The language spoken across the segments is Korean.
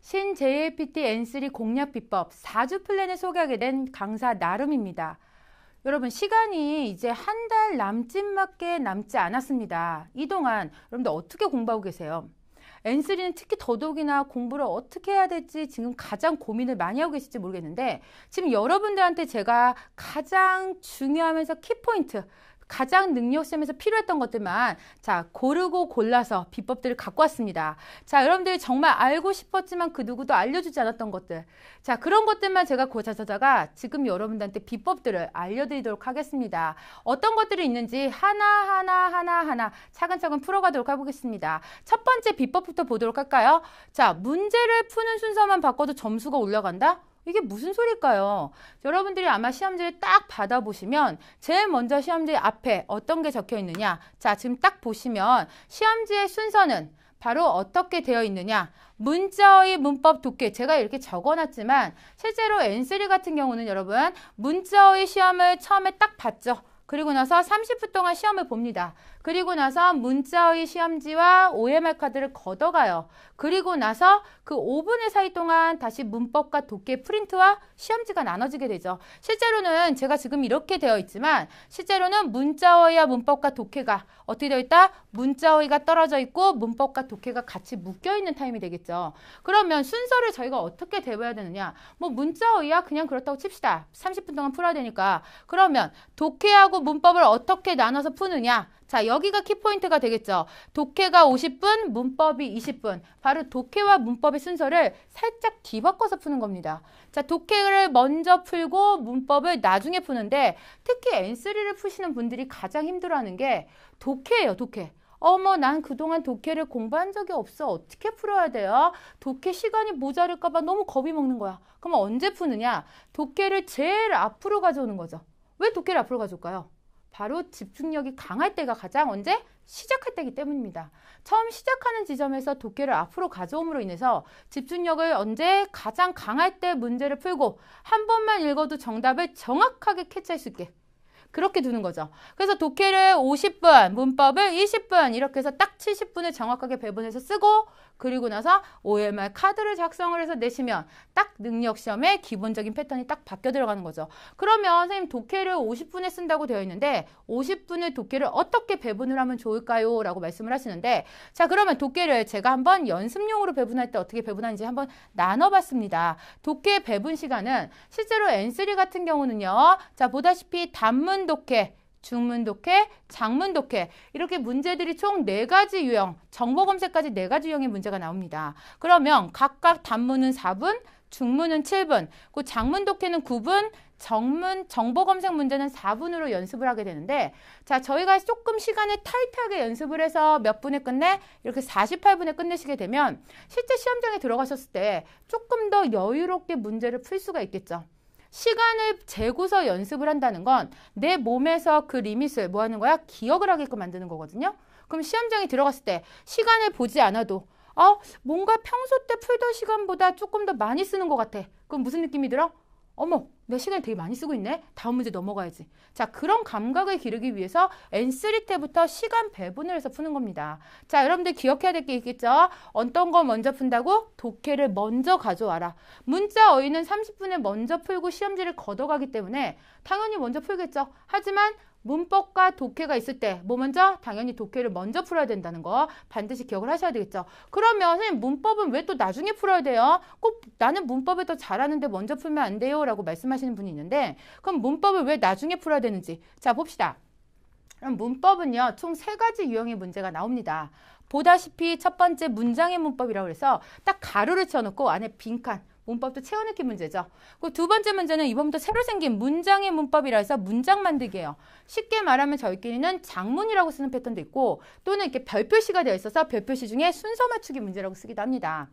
신 JLPT N3 공략 비법 4주 플랜을 소개하게 된 강사 나름입니다. 여러분 시간이 이제 한 달 남짓밖에 남지 않았습니다. 이 동안 여러분들 어떻게 공부하고 계세요? N3는 특히 더더욱이나 공부를 어떻게 해야 될지 지금 가장 고민을 많이 하고 계실지 모르겠는데 지금 여러분들한테 제가 가장 중요하면서 키포인트 가장 능력 시험에서 필요했던 것들만 자 고르고 골라서 비법들을 갖고 왔습니다. 자 여러분들이 정말 알고 싶었지만 그 누구도 알려주지 않았던 것들 자 그런 것들만 제가 고자서자가 지금 여러분들한테 비법들을 알려드리도록 하겠습니다. 어떤 것들이 있는지 하나하나 하나하나 차근차근 풀어가도록 해보겠습니다. 첫 번째 비법부터 보도록 할까요? 자 문제를 푸는 순서만 바꿔도 점수가 올라간다? 이게 무슨 소리일까요? 여러분들이 아마 시험지를 딱 받아보시면 제일 먼저 시험지 앞에 어떤 게 적혀 있느냐 자 지금 딱 보시면 시험지의 순서는 바로 어떻게 되어 있느냐 문자의 문법 두께 제가 이렇게 적어놨지만 실제로 N3 같은 경우는 여러분 문자의 시험을 처음에 딱 봤죠 그리고 나서 30분 동안 시험을 봅니다. 그리고 나서 문자의 시험지와 OMR 카드를 걷어가요. 그리고 나서 그 5분의 사이 동안 다시 문법과 독해 프린트와 시험지가 나눠지게 되죠. 실제로는 제가 지금 이렇게 되어 있지만 실제로는 문자어휘와 문법과 독해가 어떻게 되어 있다? 문자어휘가 떨어져 있고 문법과 독해가 같이 묶여 있는 타임이 되겠죠. 그러면 순서를 저희가 어떻게 대봐야 되느냐? 뭐 문자어휘야 그냥 그렇다고 칩시다. 30분 동안 풀어야 되니까. 그러면 독해하고 문법을 어떻게 나눠서 푸느냐? 자, 여기가 키포인트가 되겠죠. 독해가 50분, 문법이 20분. 바로 독해와 문법의 순서를 살짝 뒤바꿔서 푸는 겁니다. 자, 독해를 먼저 풀고 문법을 나중에 푸는데 특히 N3를 푸시는 분들이 가장 힘들어하는 게 독해예요, 독해. 어머 난 그동안 독해를 공부한 적이 없어 어떻게 풀어야 돼요? 독해 시간이 모자랄까 봐 너무 겁이 먹는 거야 그럼 언제 푸느냐 독해를 제일 앞으로 가져오는 거죠 왜 독해를 앞으로 가져올까요? 바로 집중력이 강할 때가 가장 언제? 시작할 때이기 때문입니다. 처음 시작하는 지점에서 도끼를 앞으로 가져옴으로 인해서 집중력을 언제 가장 강할 때 문제를 풀고 한 번만 읽어도 정답을 정확하게 캐치할 수 있게 그렇게 두는 거죠. 그래서 독해를 50분, 문법을 20분 이렇게 해서 딱 70분을 정확하게 배분해서 쓰고 그리고 나서 OMR 카드를 작성을 해서 내시면 딱 능력 시험의 기본적인 패턴이 딱 바뀌어 들어가는 거죠. 그러면 선생님 독해를 50분에 쓴다고 되어 있는데 50분의 독해를 어떻게 배분을 하면 좋을까요? 라고 말씀을 하시는데 자 그러면 독해를 제가 한번 연습용으로 배분할 때 어떻게 배분하는지 한번 나눠봤습니다. 독해 배분 시간은 실제로 N3 같은 경우는요. 자 보다시피 단문 서문 독해, 중문 독해, 장문 독해 이렇게 문제들이 총 네가지 유형, 정보 검색까지 네가지 유형의 문제가 나옵니다. 그러면 각각 단문은 4분, 중문은 7분, 그 장문 독해는 9분, 정문 정보 검색 문제는 4분으로 연습을 하게 되는데 자 저희가 조금 시간을 타이트하게 연습을 해서 몇 분에 끝내 이렇게 48분에 끝내시게 되면 실제 시험장에 들어가셨을 때 조금 더 여유롭게 문제를 풀 수가 있겠죠. 시간을 재고서 연습을 한다는 건 내 몸에서 그 리밋을 뭐 하는 거야? 기억을 하게끔 만드는 거거든요. 그럼 시험장에 들어갔을 때 시간을 보지 않아도 어, 뭔가 평소 때 풀던 시간보다 조금 더 많이 쓰는 것 같아. 그럼 무슨 느낌이 들어? 어머 내 시간이 되게 많이 쓰고 있네. 다음 문제 넘어가야지. 자, 그런 감각을 기르기 위해서 N3 때부터 시간 배분을 해서 푸는 겁니다. 자, 여러분들 기억해야 될 게 있겠죠? 어떤 거 먼저 푼다고? 독해를 먼저 가져와라. 문자 어휘는 30분에 먼저 풀고 시험지를 걷어가기 때문에 당연히 먼저 풀겠죠. 하지만 문법과 독해가 있을 때 뭐 먼저? 당연히 독해를 먼저 풀어야 된다는 거 반드시 기억을 하셔야 되겠죠. 그러면 선생님 문법은 왜 또 나중에 풀어야 돼요? 꼭 나는 문법을 더 잘하는데 먼저 풀면 안 돼요 라고 말씀하시는 분이 있는데 그럼 문법을 왜 나중에 풀어야 되는지 자 봅시다. 그럼 문법은요 총 세 가지 유형의 문제가 나옵니다. 보다시피 첫 번째 문장의 문법이라고 해서 딱 가로를 쳐놓고 안에 빈칸 문법도 채워넣기 문제죠. 그 두 번째 문제는 이번부터 새로 생긴 문장의 문법이라 서 문장 만들기예요. 쉽게 말하면 저희끼리는 장문이라고 쓰는 패턴도 있고 또는 이렇게 별표시가 되어 있어서 별표시 중에 순서 맞추기 문제라고 쓰기도 합니다.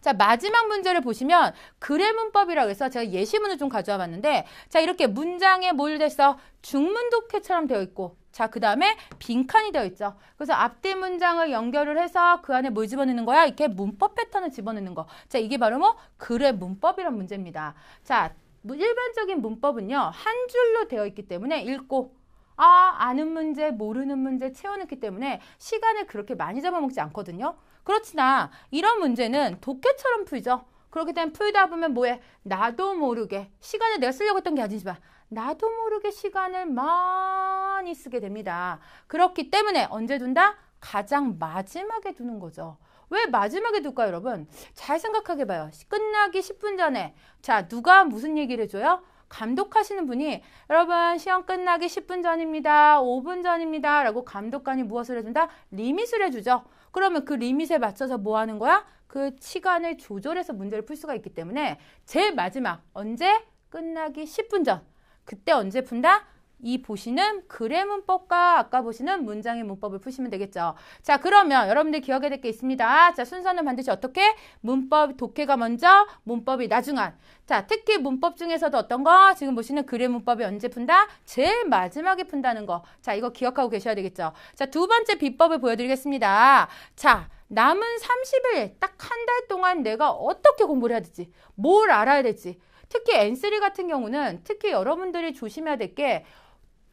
자 마지막 문제를 보시면 글의 문법이라고 해서 제가 예시문을 좀 가져와 봤는데 자 이렇게 문장에 몰려서 중문독해처럼 되어 있고 자, 그 다음에 빈칸이 되어 있죠. 그래서 앞뒤 문장을 연결을 해서 그 안에 뭘 집어넣는 거야? 이렇게 문법 패턴을 집어넣는 거. 자, 이게 바로 뭐 글의 문법이란 문제입니다. 자, 뭐 일반적인 문법은요. 한 줄로 되어 있기 때문에 읽고 아, 아는 문제, 모르는 문제 채워넣기 때문에 시간을 그렇게 많이 잡아먹지 않거든요. 그렇지나 이런 문제는 도해처럼 풀죠. 그렇기 때문에 풀다 보면 뭐해? 나도 모르게 시간을 내가 쓰려고 했던 게 아니지만 나도 모르게 시간을 많이 쓰게 됩니다. 그렇기 때문에 언제 둔다? 가장 마지막에 두는 거죠. 왜 마지막에 둘까요, 여러분? 잘 생각하게 봐요. 끝나기 10분 전에. 자, 누가 무슨 얘기를 해줘요? 감독하시는 분이 여러분 시험 끝나기 10분 전입니다. 5분 전입니다. 라고 감독관이 무엇을 해준다? 리밋을 해주죠. 그러면 그 리밋에 맞춰서 뭐 하는 거야? 그 시간을 조절해서 문제를 풀 수가 있기 때문에 제일 마지막 언제? 끝나기 10분 전. 그때 언제 푼다? 이 보시는 글의 문법과 아까 보시는 문장의 문법을 푸시면 되겠죠. 자, 그러면 여러분들 기억해야 될 게 있습니다. 자, 순서는 반드시 어떻게? 문법 독해가 먼저, 문법이 나중한. 자, 특히 문법 중에서도 어떤 거? 지금 보시는 글의 문법이 언제 푼다? 제일 마지막에 푼다는 거. 자, 이거 기억하고 계셔야 되겠죠. 자, 두 번째 비법을 보여드리겠습니다. 자, 남은 30일, 딱 한 달 동안 내가 어떻게 공부를 해야 되지? 뭘 알아야 되지? 특히 N3 같은 경우는 특히 여러분들이 조심해야 될 게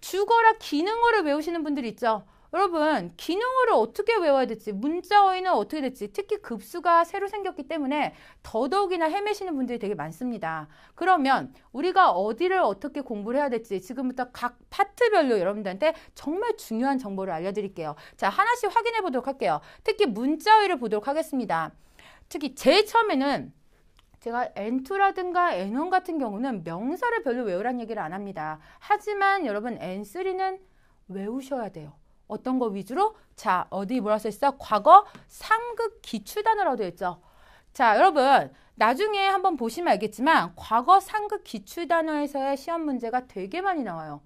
주거라 기능어를 외우시는 분들 있죠. 여러분 기능어를 어떻게 외워야 될지 문자어휘는 어떻게 될지 특히 급수가 새로 생겼기 때문에 더더욱이나 헤매시는 분들이 되게 많습니다. 그러면 우리가 어디를 어떻게 공부를 해야 될지 지금부터 각 파트별로 여러분들한테 정말 중요한 정보를 알려드릴게요. 자 하나씩 확인해 보도록 할게요. 특히 문자어휘를 보도록 하겠습니다. 특히 제일 처음에는 제가 N2라든가 N1 같은 경우는 명사를 별로 외우란 얘기를 안 합니다. 하지만 여러분 N3는 외우셔야 돼요. 어떤 거 위주로? 자, 어디 뭐라 써있어? 과거 상극 기출단어라고 되어있죠. 자, 여러분 나중에 한번 보시면 알겠지만 과거 상극 기출단어에서의 시험 문제가 되게 많이 나와요.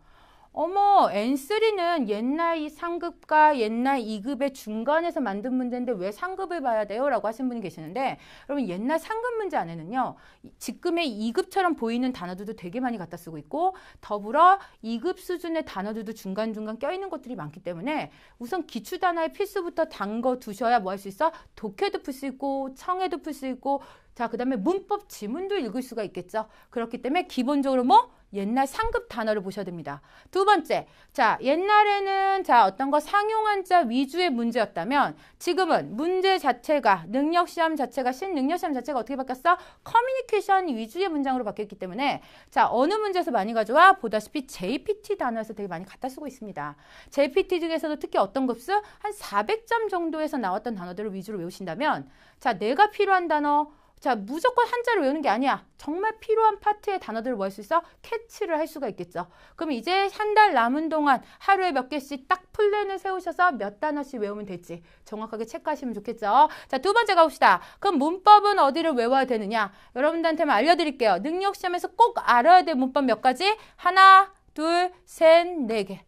어머 N3는 옛날 이 상급과 옛날 2급의 중간에서 만든 문제인데 왜 상급을 봐야 돼요? 라고 하신 분이 계시는데 여러분 옛날 상급 문제 안에는요 지금의 2급처럼 보이는 단어들도 되게 많이 갖다 쓰고 있고 더불어 2급 수준의 단어들도 중간중간 껴있는 것들이 많기 때문에 우선 기초 단어의 필수부터 단거 두셔야 뭐 할 수 있어? 독해도 풀 수 있고 청해도 풀 수 있고 자 그 다음에 문법 지문도 읽을 수가 있겠죠 그렇기 때문에 기본적으로 뭐? 옛날 상급 단어를 보셔야 됩니다. 두 번째, 자 옛날에는 자 어떤 거 상용한자 위주의 문제였다면 지금은 문제 자체가 능력시험 자체가 신능력시험 자체가 어떻게 바뀌었어? 커뮤니케이션 위주의 문장으로 바뀌었기 때문에 자 어느 문제에서 많이 가져와? 보다시피 JPT 단어에서 되게 많이 갖다 쓰고 있습니다. JPT 중에서도 특히 어떤 급수? 한 400점 정도에서 나왔던 단어들을 위주로 외우신다면 자 내가 필요한 단어 자, 무조건 한자를 외우는 게 아니야. 정말 필요한 파트의 단어들을 뭐 할 수 있어? 캐치를 할 수가 있겠죠. 그럼 이제 한 달 남은 동안 하루에 몇 개씩 딱 플랜을 세우셔서 몇 단어씩 외우면 되지. 정확하게 체크하시면 좋겠죠. 자, 두 번째 가봅시다. 그럼 문법은 어디를 외워야 되느냐? 여러분들한테만 알려드릴게요. 능력 시험에서 꼭 알아야 될 문법 몇 가지? 하나, 둘, 셋, 네 개.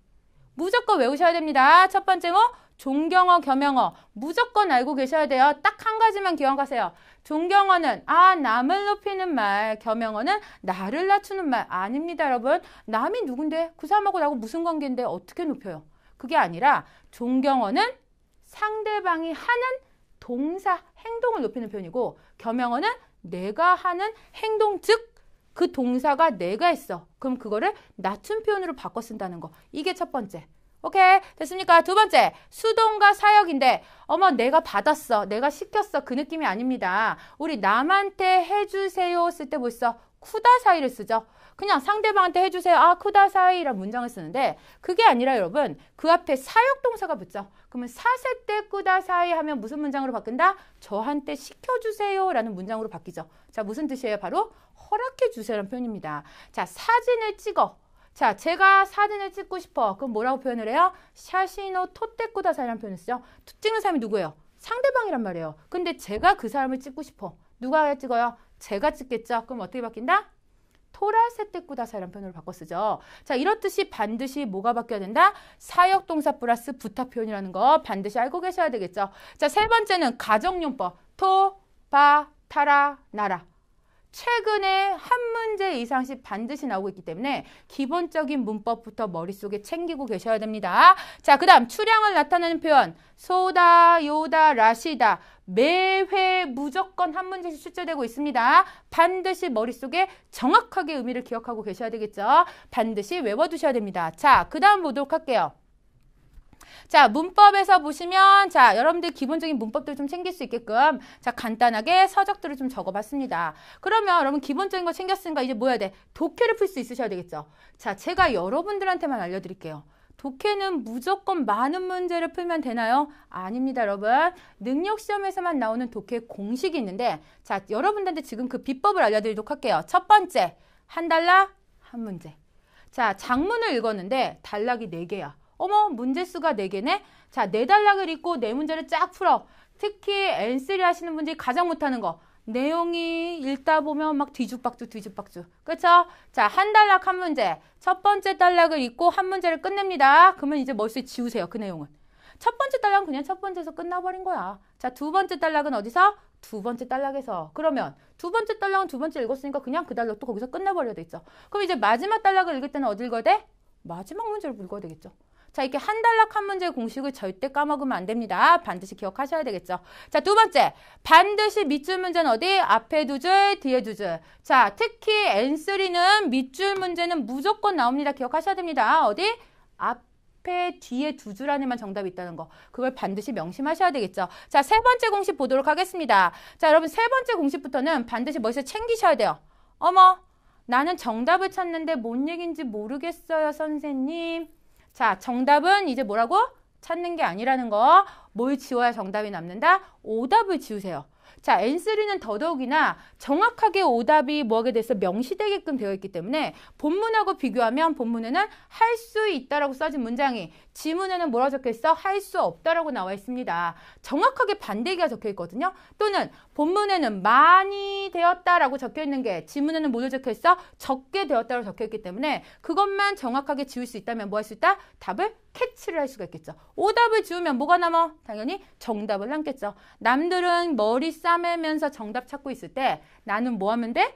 무조건 외우셔야 됩니다. 첫 번째 뭐? 존경어, 겸양어. 무조건 알고 계셔야 돼요. 딱 한 가지만 기억하세요. 존경어는 아 남을 높이는 말, 겸영어는 나를 낮추는 말 아닙니다, 여러분. 남이 누군데 그 사람하고 나하고 무슨 관계인데 어떻게 높여요? 그게 아니라 존경어는 상대방이 하는 동사 행동을 높이는 표현이고 겸영어는 내가 하는 행동 즉 그 동사가 내가 했어. 그럼 그거를 낮춘 표현으로 바꿔 쓴다는 거. 이게 첫 번째. 오케이 됐습니까? 두 번째 수동과 사역인데 어머 내가 받았어 내가 시켰어 그 느낌이 아닙니다. 우리 남한테 해주세요 쓸때뭐 있어? 쿠다사이를 쓰죠. 그냥 상대방한테 해주세요. 아, 쿠다사이란 문장을 쓰는데 그게 아니라 여러분 그 앞에 사역 동사가 붙죠. 그러면 사세 때 쿠다사이 하면 무슨 문장으로 바뀐다? 저한테 시켜주세요라는 문장으로 바뀌죠. 자, 무슨 뜻이에요? 바로 허락해 주세요라는 표현입니다. 자, 사진을 찍어. 자, 제가 사진을 찍고 싶어. 그럼 뭐라고 표현을 해요? 샤시노 토떼꾸다사이라는 표현을 쓰죠. 찍는 사람이 누구예요? 상대방이란 말이에요. 근데 제가 그 사람을 찍고 싶어. 누가 찍어요? 제가 찍겠죠. 그럼 어떻게 바뀐다? 토라세떼꾸다사이라는 표현으로 바꿔 쓰죠. 자, 이렇듯이 반드시 뭐가 바뀌어야 된다? 사역동사 플러스 부탁 표현이라는 거 반드시 알고 계셔야 되겠죠. 자, 세 번째는 가정용법. 토, 바, 타라, 나라. 최근에 한 문제 이상씩 반드시 나오고 있기 때문에 기본적인 문법부터 머릿속에 챙기고 계셔야 됩니다. 자, 그 다음 출량을 나타내는 표현 소다, 요다, 라시다 매회 무조건 한 문제씩 출제되고 있습니다. 반드시 머릿속에 정확하게 의미를 기억하고 계셔야 되겠죠. 반드시 외워두셔야 됩니다. 자, 그 다음 보도록 할게요. 자, 문법에서 보시면 자, 여러분들 기본적인 문법들 좀 챙길 수 있게끔 자, 간단하게 서적들을 좀 적어봤습니다. 그러면 여러분 기본적인 거 챙겼으니까 이제 뭐 해야 돼? 독해를 풀 수 있으셔야 되겠죠? 자, 제가 여러분들한테만 알려드릴게요. 독해는 무조건 많은 문제를 풀면 되나요? 아닙니다, 여러분. 능력시험에서만 나오는 독해 공식이 있는데, 자, 여러분들한테 지금 그 비법을 알려드리도록 할게요. 첫 번째, 한 달라, 한 문제. 자, 장문을 읽었는데, 단락이 네개야 어머 문제수가 4개네? 자, 네 단락을 읽고 네 문제를 쫙 풀어. 특히 N3 하시는 분들이 가장 못하는 거. 내용이 읽다 보면 막 뒤죽박죽 뒤죽박죽. 그쵸? 자, 한 단락 한 문제. 첫 번째 단락을 읽고 한 문제를 끝냅니다. 그러면 이제 머릿속 지우세요. 그 내용은. 첫 번째 단락은 그냥 첫 번째에서 끝나버린 거야. 자, 두 번째 단락은 어디서? 두 번째 단락에서. 그러면 두 번째 단락은 두 번째 읽었으니까 그냥 그 단락도 거기서 끝내버려야 되겠죠. 그럼 이제 마지막 단락을 읽을 때는 어디 읽어야 돼? 마지막 문제를 읽어야 되겠죠. 자, 이렇게 한 단락 한 문제의 공식을 절대 까먹으면 안 됩니다. 반드시 기억하셔야 되겠죠. 자, 두 번째. 반드시 밑줄 문제는 어디? 앞에 두 줄, 뒤에 두 줄. 자, 특히 N3는 밑줄 문제는 무조건 나옵니다. 기억하셔야 됩니다. 어디? 앞 앞에 뒤에 두 줄 안에만 정답이 있다는 거 그걸 반드시 명심하셔야 되겠죠 자 세 번째 공식 보도록 하겠습니다 자 여러분 세 번째 공식부터는 반드시 멋있어 챙기셔야 돼요 어머 나는 정답을 찾는데 뭔 얘기인지 모르겠어요 선생님 자, 정답은 이제 뭐라고? 찾는 게 아니라는 거. 뭘 지워야 정답이 남는다? 오답을 지우세요. 자, N3는 더더욱이나 정확하게 오답이 뭐하게 돼서 명시되게끔 되어 있기 때문에 본문하고 비교하면 본문에는 할 수 있다라고 써진 문장이 지문에는 뭐라 적혀있어? 할 수 없다라고 나와 있습니다. 정확하게 반대기가 적혀 있거든요. 또는 본문에는 많이 되었다라고 적혀 있는 게 지문에는 뭘로 적혀 있어? 적게 되었다고 적혀 있기 때문에 그것만 정확하게 지울 수 있다면 뭐 할 수 있다? 답을 캐치를 할 수가 있겠죠. 오답을 지우면 뭐가 남아? 당연히 정답을 남겠죠. 남들은 머리 싸매면서 정답 찾고 있을 때 나는 뭐 하면 돼?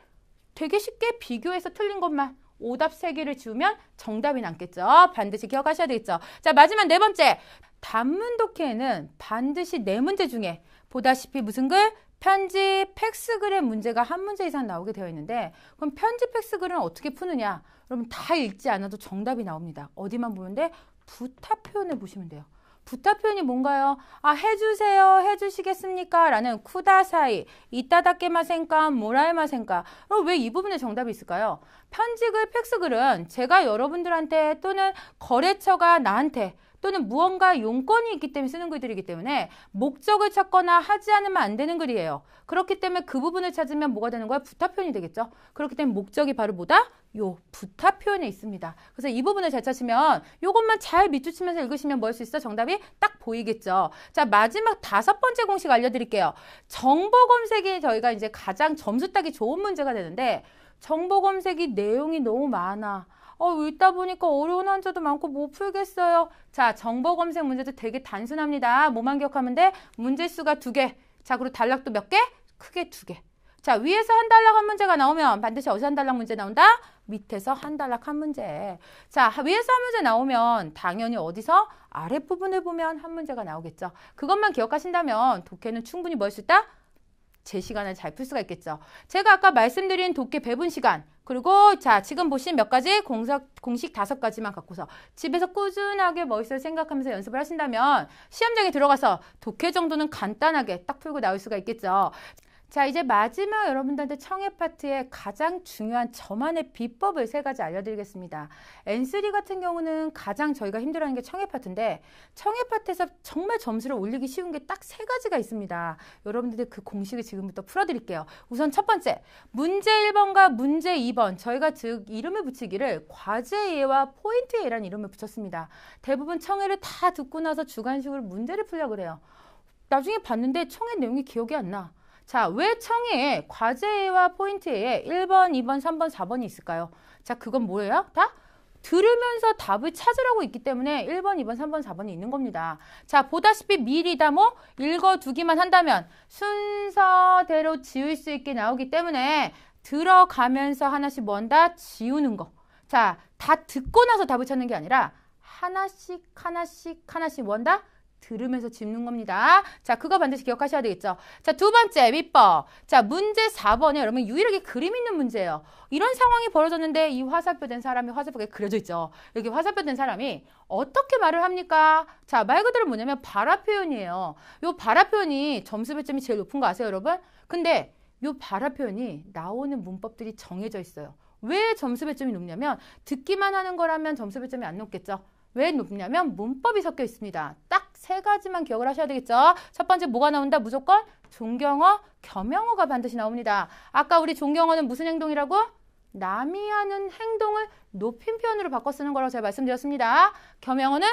되게 쉽게 비교해서 틀린 것만 오답 세개를 지우면 정답이 남겠죠. 반드시 기억하셔야 되겠죠. 자, 마지막 네 번째. 단문 독해에는 반드시 네 문제 중에 보다시피 무슨 글? 편지 팩스 글의 문제가 한 문제 이상 나오게 되어 있는데 그럼 편지 팩스 글은 어떻게 푸느냐? 그러면다 읽지 않아도 정답이 나옵니다. 어디만 보는데 부탁 표현을 보시면 돼요. 부탁 표현이 뭔가요? 아 해주세요, 해주시겠습니까? 라는 쿠다사이, 이따다케마센까, 모라에마센까. 그럼 왜 이 부분에 정답이 있을까요? 편지글, 팩스글은 제가 여러분들한테 또는 거래처가 나한테 또는 무언가 용건이 있기 때문에 쓰는 글들이기 때문에 목적을 찾거나 하지 않으면 안 되는 글이에요. 그렇기 때문에 그 부분을 찾으면 뭐가 되는 거야? 부타 표현이 되겠죠. 그렇기 때문에 목적이 바로 뭐다? 요 부타 표현에 있습니다. 그래서 이 부분을 잘 찾으면 요것만 잘 밑줄치면서 읽으시면 뭘 수 있어? 정답이 딱 보이겠죠. 자, 마지막 다섯 번째 공식 알려드릴게요. 정보 검색이 저희가 이제 가장 점수 따기 좋은 문제가 되는데 정보 검색이 내용이 너무 많아. 어, 읽다 보니까 어려운 한자도 많고 못 풀겠어요. 자, 정보 검색 문제도 되게 단순합니다. 뭐만 기억하면 돼? 문제수가 두 개. 자, 그리고 단락도 몇 개? 크게 두 개. 자, 위에서 한 단락 한 문제가 나오면 반드시 어디서 한 단락 문제 나온다? 밑에서 한 단락 한 문제. 자, 위에서 한 문제 나오면 당연히 어디서 아랫부분을 보면 한 문제가 나오겠죠. 그것만 기억하신다면 독해는 충분히 뭐수 있다? 제 시간을 잘 풀 수가 있겠죠. 제가 아까 말씀드린 독해 배분 시간 그리고 자 지금 보신 몇 가지 공석, 공식 다섯 가지만 갖고서 집에서 꾸준하게 멋있속을 생각하면서 연습을 하신다면 시험장에 들어가서 독해 정도는 간단하게 딱 풀고 나올 수가 있겠죠. 자, 이제 마지막 여러분들한테 청해 파트의 가장 중요한 저만의 비법을 세 가지 알려드리겠습니다. N3 같은 경우는 가장 저희가 힘들어하는 게 청해 파트인데 청해 파트에서 정말 점수를 올리기 쉬운 게 딱 세 가지가 있습니다. 여러분들 그 공식을 지금부터 풀어드릴게요. 우선 첫 번째, 문제 1번과 문제 2번 저희가 즉 이름을 붙이기를 과제예와 포인트예라는 이름을 붙였습니다. 대부분 청해를 다 듣고 나서 주관식으로 문제를 풀려고 그래요. 나중에 봤는데 청해 내용이 기억이 안 나. 자, 왜 청해에 과제와 포인트에 1번, 2번, 3번, 4번이 있을까요? 자, 그건 뭐예요? 다 들으면서 답을 찾으라고 있기 때문에 1번, 2번, 3번, 4번이 있는 겁니다. 자, 보다시피 미리 다 뭐 읽어두기만 한다면 순서대로 지울 수 있게 나오기 때문에 들어가면서 하나씩 뭔다 지우는 거. 자, 다 듣고 나서 답을 찾는 게 아니라 하나씩 하나씩 하나씩 뭔다 들으면서 짚는 겁니다. 자, 그거 반드시 기억하셔야 되겠죠. 자, 두 번째 밑법. 자, 문제 4번에 여러분 유일하게 그림 있는 문제예요. 이런 상황이 벌어졌는데 이 화살표 된 사람이 화살표에 그려져 있죠. 여기 화살표 된 사람이 어떻게 말을 합니까? 자, 말 그대로 뭐냐면 발화 표현이에요. 요 발화 표현이 점수 배점이 제일 높은 거 아세요, 여러분? 근데 요 발화 표현이 나오는 문법들이 정해져 있어요. 왜 점수 배점이 높냐면 듣기만 하는 거라면 점수 배점이 안 높겠죠. 왜 높냐면 문법이 섞여 있습니다. 딱세 가지만 기억을 하셔야 되겠죠. 첫 번째 뭐가 나온다? 무조건 존경어, 겸용어가 반드시 나옵니다. 아까 우리 존경어는 무슨 행동이라고? 남이 하는 행동을 높임 표현으로 바꿔 쓰는 거라고 제가 말씀드렸습니다. 겸용어는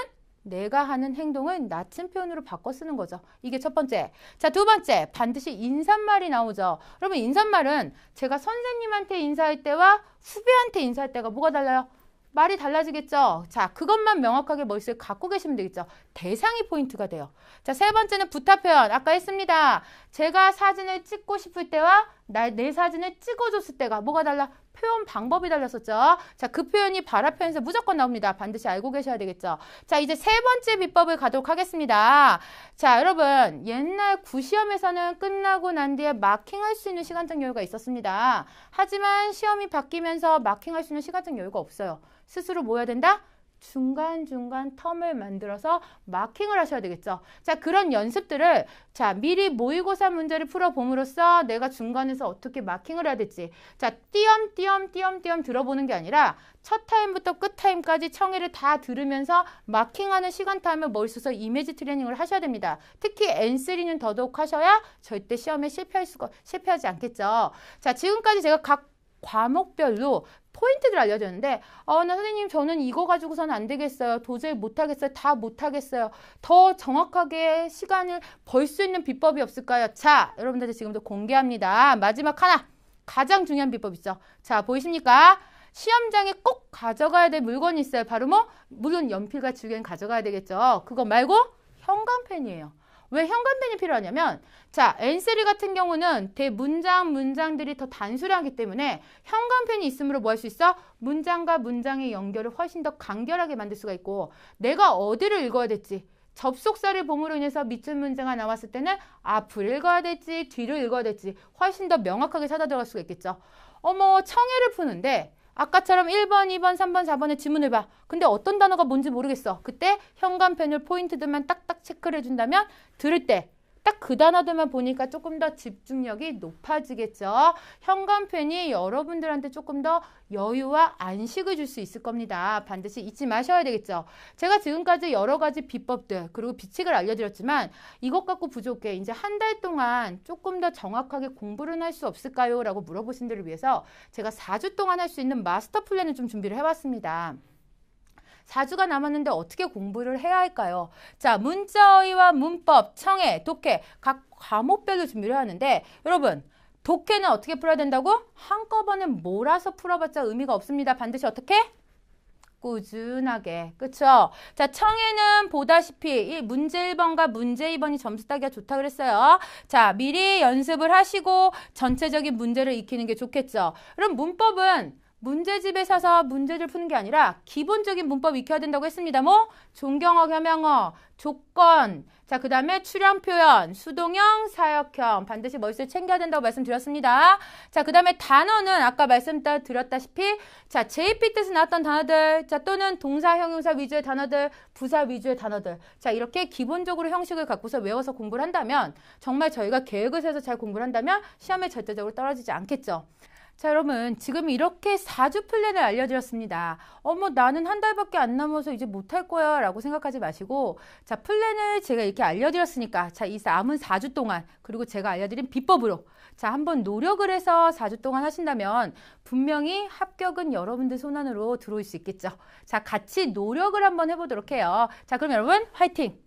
내가 하는 행동을 낮은 표현으로 바꿔 쓰는 거죠. 이게 첫 번째. 자, 두 번째. 반드시 인사말이 나오죠. 여러분, 인사말은 제가 선생님한테 인사할 때와 후배한테 인사할 때가 뭐가 달라요? 말이 달라지겠죠. 자, 그것만 명확하게 머릿속에 갖고 계시면 되겠죠. 대상이 포인트가 돼요. 자, 세 번째는 부탁 표현. 아까 했습니다. 제가 사진을 찍고 싶을 때와 나, 내 사진을 찍어줬을 때가 뭐가 달라? 표현 방법이 달렸었죠 자, 그 표현이 발화 표현에서 무조건 나옵니다. 반드시 알고 계셔야 되겠죠. 자, 이제 세 번째 비법을 가도록 하겠습니다. 자, 여러분 옛날 구시험에서는 끝나고 난 뒤에 마킹할 수 있는 시간적 여유가 있었습니다. 하지만 시험이 바뀌면서 마킹할 수 있는 시간적 여유가 없어요. 스스로 모여야 된다? 중간중간 텀을 만들어서 마킹을 하셔야 되겠죠. 자, 그런 연습들을 자, 미리 모의고사 문제를 풀어봄으로써 내가 중간에서 어떻게 마킹을 해야 될지 자, 띄엄띄엄 띄엄띄엄 들어보는 게 아니라 첫 타임부터 끝 타임까지 청해를 다 들으면서 마킹하는 시간 타임을 머릿서 이미지 트레이닝을 하셔야 됩니다. 특히 N3는 더더욱 하셔야 절대 시험에 실패할 수가, 실패하지 않겠죠. 자, 지금까지 제가 각 과목별로 포인트를 알려줬는데 어, 나 선생님 저는 이거 가지고선 안 되겠어요. 도저히 못하겠어요. 다 못하겠어요. 더 정확하게 시간을 벌 수 있는 비법이 없을까요? 자, 여러분들 지금도 공개합니다. 마지막 하나. 가장 중요한 비법 있죠. 자, 보이십니까? 시험장에 꼭 가져가야 될 물건이 있어요. 바로 뭐? 물론 연필과 주겐 가져가야 되겠죠. 그거 말고 형광펜이에요. 왜 현관변이 필요하냐면 자 N3 같은 경우는 대문장 문장들이 더단순하기 때문에 현관변이 있으므로 뭐 할 수 있어? 문장과 문장의 연결을 훨씬 더 간결하게 만들 수가 있고 내가 어디를 읽어야 될지 접속사를 봄으로 인해서 밑줄 문장이 나왔을 때는 앞을 읽어야 될지 뒤를 읽어야 될지 훨씬 더 명확하게 찾아 들어갈 수가 있겠죠. 어머 청해를 푸는데 아까처럼 1번, 2번, 3번, 4번에 지문을 봐. 근데 어떤 단어가 뭔지 모르겠어. 그때 현관펜을 포인트들만 딱딱 체크를 해준다면 들을 때 딱그 단어들만 보니까 조금 더 집중력이 높아지겠죠. 현관펜이 여러분들한테 조금 더 여유와 안식을 줄 수 있을 겁니다. 반드시 잊지 마셔야 되겠죠. 제가 지금까지 여러 가지 비법들 그리고 비책을 알려드렸지만 이것 갖고 부족해 이제 한 달 동안 조금 더 정확하게 공부를 할 수 없을까요? 라고 물어보신 들을 위해서 제가 4주 동안 할 수 있는 마스터 플랜을 좀 준비를 해봤습니다. 4주가 남았는데 어떻게 공부를 해야 할까요? 자, 문자어휘와 문법, 청해, 독해 각 과목별로 준비를 하는데 여러분 독해는 어떻게 풀어야 된다고? 한꺼번에 몰아서 풀어봤자 의미가 없습니다. 반드시 어떻게? 꾸준하게. 그쵸? 자, 청해는 보다시피 이 문제 1번과 문제 2번이 점수 따기가 좋다 그랬어요. 자, 미리 연습을 하시고 전체적인 문제를 익히는 게 좋겠죠. 그럼 문법은 문제집에 사서 문제를 푸는 게 아니라 기본적인 문법 익혀야 된다고 했습니다. 뭐 존경어, 겸양어, 조건, 자그 다음에 출현 표현, 수동형, 사역형 반드시 머릿속에 챙겨야 된다고 말씀드렸습니다. 자그 다음에 단어는 아까 말씀드렸다시피 자 JP 뜻에 나왔던 단어들, 자 또는 동사, 형용사 위주의 단어들, 부사 위주의 단어들, 자 이렇게 기본적으로 형식을 갖고서 외워서 공부를 한다면 정말 저희가 계획을 세서 잘 공부를 한다면 시험에 절대적으로 떨어지지 않겠죠. 자 여러분 지금 이렇게 4주 플랜을 알려드렸습니다. 어머 나는 한 달밖에 안 남아서 이제 못할 거야 라고 생각하지 마시고 자 플랜을 제가 이렇게 알려드렸으니까 자 이 남은 4주 동안 그리고 제가 알려드린 비법으로 자 한번 노력을 해서 4주 동안 하신다면 분명히 합격은 여러분들 손안으로 들어올 수 있겠죠. 자 같이 노력을 한번 해보도록 해요. 자 그럼 여러분 화이팅!